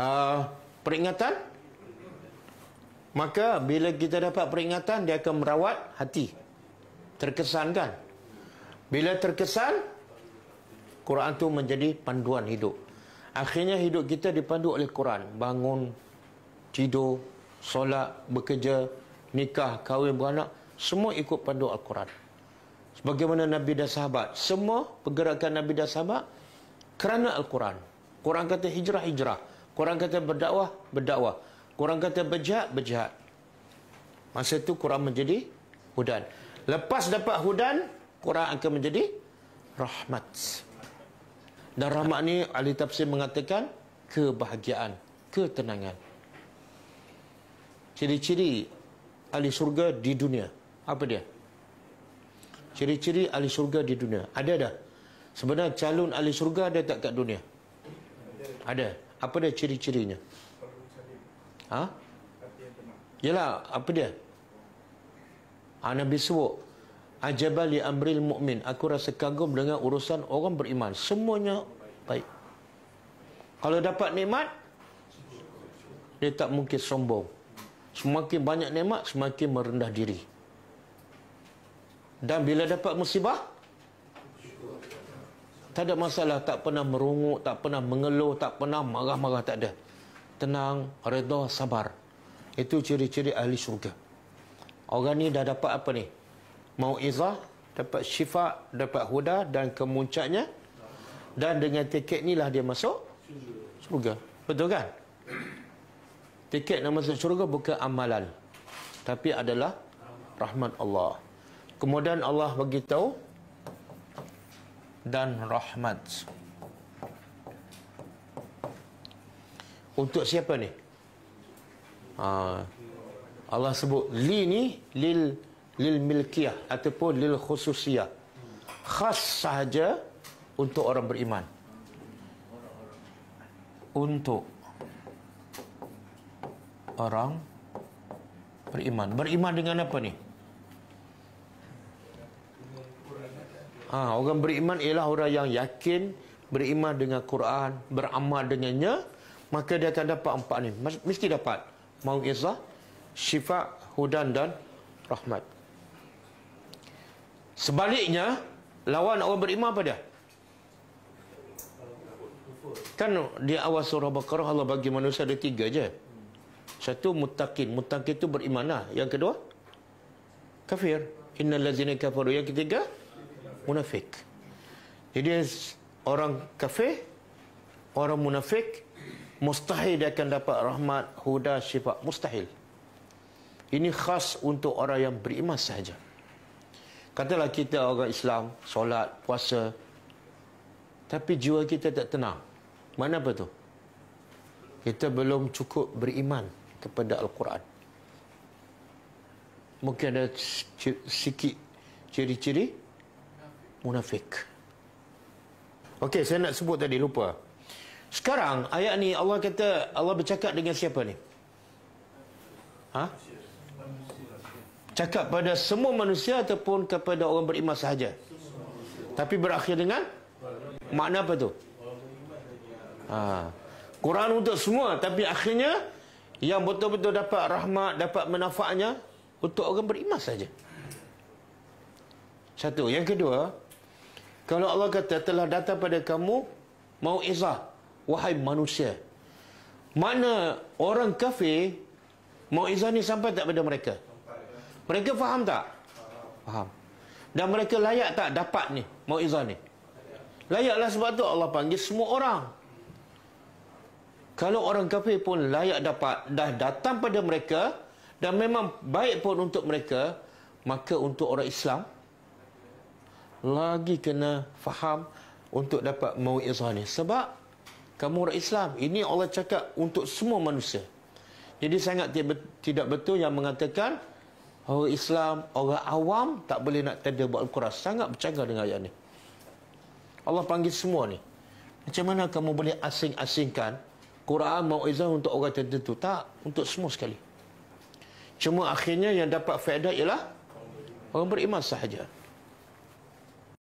uh, peringatan maka bila kita dapat peringatan dia akan merawat hati terkesan kan bila terkesan Quran tu menjadi panduan hidup akhirnya hidup kita dipandu oleh Quran bangun tidur solat bekerja nikah kahwin beranak semua ikut panduan Al-Quran sebagaimana Nabi dan sahabat semua pergerakan Nabi dan sahabat kerana Al-Quran Quran kata hijrah-hijrah Korang kata berdakwah, berdakwah. Korang kata berjahat, berjahat. Masa itu korang menjadi hudan. Lepas dapat hudan, korang akan menjadi rahmat. Dan rahmat ni ahli tafsir mengatakan kebahagiaan, ketenangan. Ciri-ciri ahli surga di dunia. Apa dia? Ciri-ciri ahli surga di dunia. Ada dah. Sebenarnya calon ahli surga ada tak kat dunia? Ada apa dia ciri-cirinya? Ha? Yalah, apa dia? Anabi ha, suwuk. Ajabali amril mu'min. Aku rasa kagum dengan urusan orang beriman. Semuanya baik. Kalau dapat nikmat, dia tak mungkin sombong. Semakin banyak nikmat, semakin merendah diri. Dan bila dapat musibah, tak ada masalah, tak pernah merungut, tak pernah mengeluh, tak pernah marah-marah, tak ada. Tenang, reda, sabar. Itu ciri-ciri ahli syurga. Orang ni dah dapat apa ni? Mau izah, dapat syifa, dapat huda dan kemuncaknya. Dan dengan tiket ni lah dia masuk syurga. Betul kan? Tiket nama masuk syurga bukan amalan. Tapi adalah rahmat Allah. Kemudian Allah bagi dan rahmat. Untuk siapa ni? Ha. Allah sebut li ni lil lil milkiyah ataupun lil khususiyah. Khas sahaja untuk orang beriman. Untuk orang beriman. Beriman dengan apa ni? Ha, orang beriman ialah orang yang yakin beriman dengan Quran, beramal dengannya, maka dia akan dapat empat ni. Mesti dapat. Mau izah, syifa, hudan dan rahmat. Sebaliknya, lawan orang beriman apa dia? Kan di awal surah Baqarah Allah bagi manusia ada tiga je. Satu mutakin. Mutakin itu beriman Yang kedua? Kafir. Innal lazina kafaru. Yang ketiga? Kafir munafik. Jadi orang kafir, orang munafik, mustahil dia akan dapat rahmat, huda, syifa, mustahil. Ini khas untuk orang yang beriman sahaja. Katalah kita orang Islam, solat, puasa, tapi jiwa kita tak tenang. Mana apa tu? Kita belum cukup beriman kepada Al-Quran. Mungkin ada sikit ciri-ciri munafik. Okey, saya nak sebut tadi lupa. Sekarang ayat ni Allah kata Allah bercakap dengan siapa ni? Ha? Cakap pada semua manusia ataupun kepada orang beriman sahaja. Tapi berakhir dengan makna apa tu? Ha. Quran untuk semua tapi akhirnya yang betul-betul dapat rahmat, dapat manfaatnya untuk orang beriman saja. Satu, yang kedua, kalau Allah kata telah datang pada kamu mau izah wahai manusia. Mana orang kafir mau izah ni sampai tak pada mereka? Mereka faham tak? Faham. Dan mereka layak tak dapat ni mau izah ni? Layaklah sebab tu Allah panggil semua orang. Kalau orang kafir pun layak dapat dah datang pada mereka dan memang baik pun untuk mereka, maka untuk orang Islam lagi kena faham untuk dapat mauizah ni sebab kamu orang Islam ini Allah cakap untuk semua manusia jadi sangat tidak betul yang mengatakan orang Islam orang awam tak boleh nak tadi buat Al-Quran sangat bercanggah dengan ayat ni Allah panggil semua ni macam mana kamu boleh asing-asingkan Quran mauizah untuk orang tertentu tak untuk semua sekali cuma akhirnya yang dapat faedah ialah orang beriman sahaja